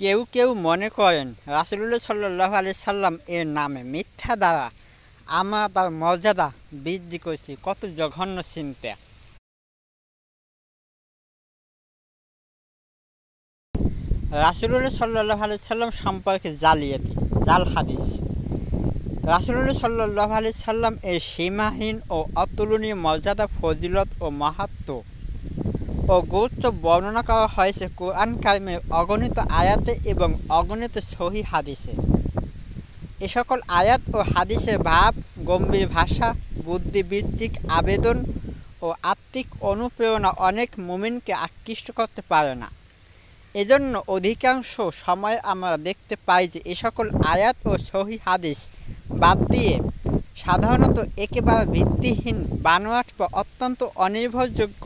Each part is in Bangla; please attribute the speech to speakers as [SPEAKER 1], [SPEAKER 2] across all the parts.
[SPEAKER 1] কেউ কেউ মনে করেন রাসুলুল্লাহ সাল্লাহ আলি সাল্লাম এর নামে মিথ্যা দ্বারা আমার তার মর্যাদা বৃদ্ধি করছি কত জঘন্য চিন্তা রাসুলুল্লাহ সাল্লাহ আলি সাল্লাম সম্পর্কে জালিয়াতি জাল হাদিস রাসুলুল্লাহ সাল্লাহ আলি সাল্লাম এর সীমাহীন ও অতুলনীয় মর্যাদা ফজিলত ও মাহাত্ম ও গুরুত্ব বর্ণনা করা হয়েছে কোরআন কারিমের অগণিত আয়াতে এবং অগণিত সহি হাদিসে এ সকল আয়াত ও হাদিসের ভাব গম্ভীর ভাষা বুদ্ধিবৃত্তিক আবেদন ও আত্মিক অনুপ্রেরণা অনেক মুমিনকে আকৃষ্ট করতে পারে না এজন্য অধিকাংশ সময় আমরা দেখতে পাই যে এ সকল আয়াত ও সহি হাদিস বাদ দিয়ে সাধারণত একেবারে ভিত্তিহীন বানোয়াট বা অত্যন্ত অনির্ভরযোগ্য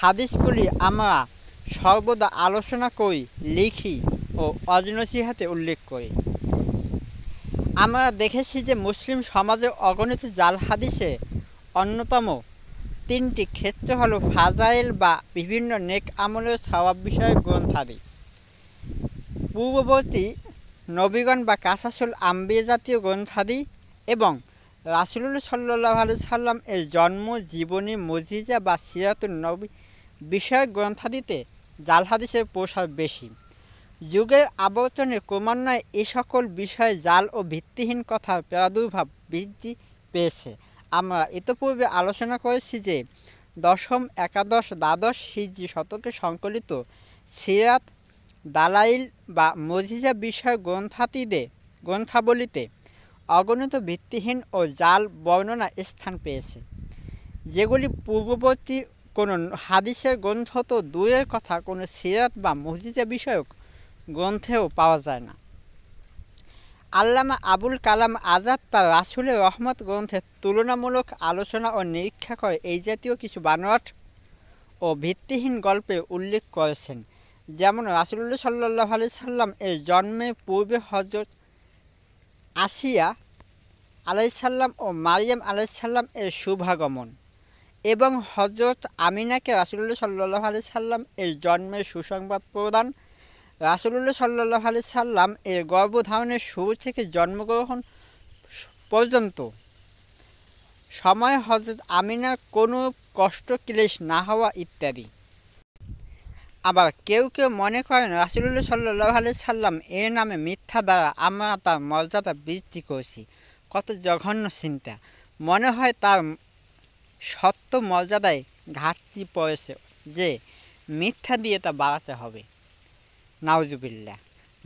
[SPEAKER 1] হাদিসগুলি আমরা সর্বদা আলোচনা করি লিখি ও অজনসিহাতে উল্লেখ করি আমরা দেখেছি যে মুসলিম সমাজে অগণিত জাল হাদিসে অন্যতম তিনটি ক্ষেত্র হল ফাজাইল বা বিভিন্ন নেক আমলের স্বভাব বিষয়ক গ্রন্থাদি পূর্ববর্তী নবীগণ বা কাসাসুল আম্বিয়া জাতীয় গ্রন্থাদি এবং রাসুলুল সাল্লু আলু সাল্লাম এর জন্ম জীবনী মজিজা বা সিরাতুল নবী বিষয়ক গ্রন্থাদিতে জাল হাদিসের প্রসার বেশি যুগের আবর্তনে ক্রমান্বয়ে এ সকল বিষয়ে জাল ও ভিত্তিহীন কথার প্রাদুর্ভাব বৃদ্ধি পেয়েছে আমরা ইতপূর্বে আলোচনা করেছি যে দশম একাদশ দ্বাদশ হিজি শতকে সংকলিত সিরাত দালাইল বা মজিজা বিষয় গ্রন্থাতিদে গ্রন্থাবলিতে অগণিত ভিত্তিহীন ও জাল বর্ণনা স্থান পেয়েছে যেগুলি পূর্ববর্তী কোনো হাদিসের গ্রন্থ তো দুয়ের কথা কোনো সিরাত বা মসজিদে বিষয়ক গ্রন্থেও পাওয়া যায় না আল্লামা আবুল কালাম আজাদ তার রাসুলের রহমত গ্রন্থে তুলনামূলক আলোচনা ও নিরীক্ষা করে এই জাতীয় কিছু বানোয়াট ও ভিত্তিহীন গল্পে উল্লেখ করেছেন যেমন রাসুল্লাহ সাল্লাহ আলি সাল্লাম এর জন্মের পূর্বে হজরত আসিয়া আলাইসাল্লাম ও মারিয়াম আলাইসাল্লাম এর শুভাগমন এবং হজরত আমিনাকে রাসুল্লাহ সাল্লাহ আলি সাল্লাম এর জন্মের সুসংবাদ প্রদান রাসুল্লাহ সাল্লাহ আলি সাল্লাম এর গর্ভধারণের শুরু থেকে জন্মগ্রহণ পর্যন্ত সময় হজরত আমিনা কোনো কষ্ট ক্লেশ না হওয়া ইত্যাদি আবার কেউ কেউ মনে করেন রাসুল্লাহ সাল্লাহ আলি সাল্লাম এর নামে মিথ্যা দ্বারা আমরা তার মর্যাদা বৃদ্ধি করছি কত জঘন্য চিন্তা মনে হয় তার সত্য মর্যাদায় ঘাটতি পড়েছে যে মিথ্যা দিয়ে তা বাড়াতে হবে নাউজুবিল্লা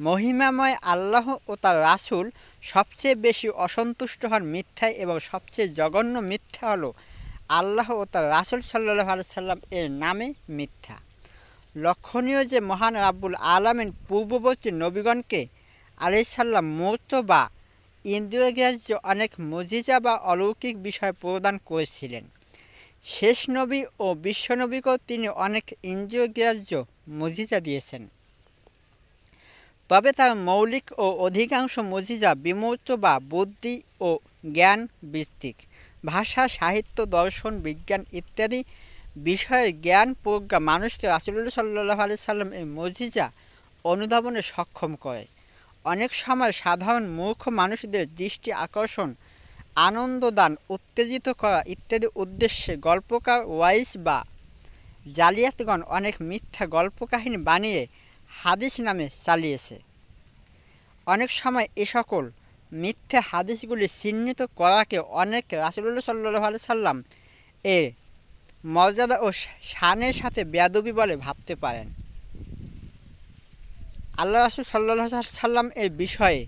[SPEAKER 1] মহিমাময় আল্লাহ ও তার রাসুল সবচেয়ে বেশি অসন্তুষ্ট হন মিথ্যায় এবং সবচেয়ে জঘন্য মিথ্যা হলো আল্লাহ ও তার রাসুল সাল্লাহ সাল্লাম এর নামে মিথ্যা লক্ষণীয় যে মহান আব্বুল আলামিন পূর্ববর্তী নবীগণকে আলাইসাল্লাম মূর্ত বা ইন্দ্রিয় অনেক মজিজা বা অলৌকিক বিষয় প্রদান করেছিলেন শেষ নবী ও বিশ্বনবীকেও তিনি অনেক ইন্দ্রিয়গ্রাহ্য মজিজা দিয়েছেন তবে তার মৌলিক ও অধিকাংশ মজিজা বিমূর্ত বা বুদ্ধি ও জ্ঞান ভিত্তিক ভাষা সাহিত্য দর্শন বিজ্ঞান ইত্যাদি বিষয়ে জ্ঞান প্রজ্ঞা মানুষকে রাসুল্লাহ সাল্লাহ আলি সাল্লাম এই মজিজা অনুধাবনে সক্ষম করে অনেক সময় সাধারণ মূর্খ মানুষদের দৃষ্টি আকর্ষণ আনন্দদান উত্তেজিত করা ইত্যাদি উদ্দেশ্যে গল্পকার ওয়াইস বা জালিয়াতগণ অনেক মিথ্যা গল্প কাহিনী বানিয়ে হাদিস নামে চালিয়েছে অনেক সময় এ সকল মিথ্যা হাদিসগুলি চিহ্নিত করাকে অনেক রাসুল্লাহ সাল্লাহ সাল্লাম এ মর্যাদা ও শানের সাথে বেয়াদবি বলে ভাবতে পারেন আল্লাহ রাসুল সাল্লাহ সাল্লাম এ বিষয়ে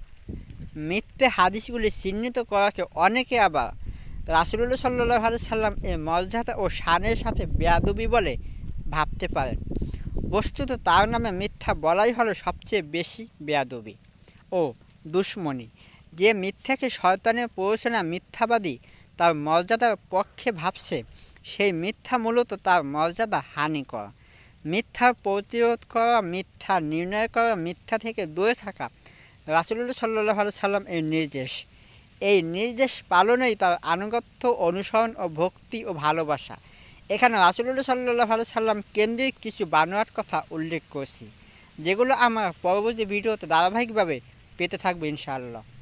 [SPEAKER 1] মিথ্যে হাদিসগুলি চিহ্নিত করাকে অনেকে আবার রাসুলুল্লাহ সাল্লাহ আলু সাল্লাম এর মর্যাদা ও শানের সাথে বেয়াদুবি বলে ভাবতে পারেন বস্তুত তার নামে মিথ্যা বলাই হলো সবচেয়ে বেশি বেয়াদুবি ও দুশ্মনী যে মিথ্যাকে শয়তানের পৌঁছনা মিথ্যাবাদী তার মর্যাদার পক্ষে ভাবছে সেই মিথ্যা মূলত তার মর্যাদা হানি করা মিথ্যা প্রতিরোধ করা মিথ্যা নির্ণয় করা মিথ্যা থেকে দূরে থাকা রাসুল্লাহ সাল্লাহ আলু সাল্লাম এর নির্দেশ এই নির্দেশ পালনেই তার আনুগত্য অনুসরণ ও ভক্তি ও ভালোবাসা এখানে রাসুল্লাহ সাল্লাহ আলু সাল্লাম কেন্দ্রিক কিছু বানোয়ার কথা উল্লেখ করছি যেগুলো আমার পরবর্তী ভিডিওতে ধারাবাহিকভাবে পেতে থাকবে ইনশাআল্লাহ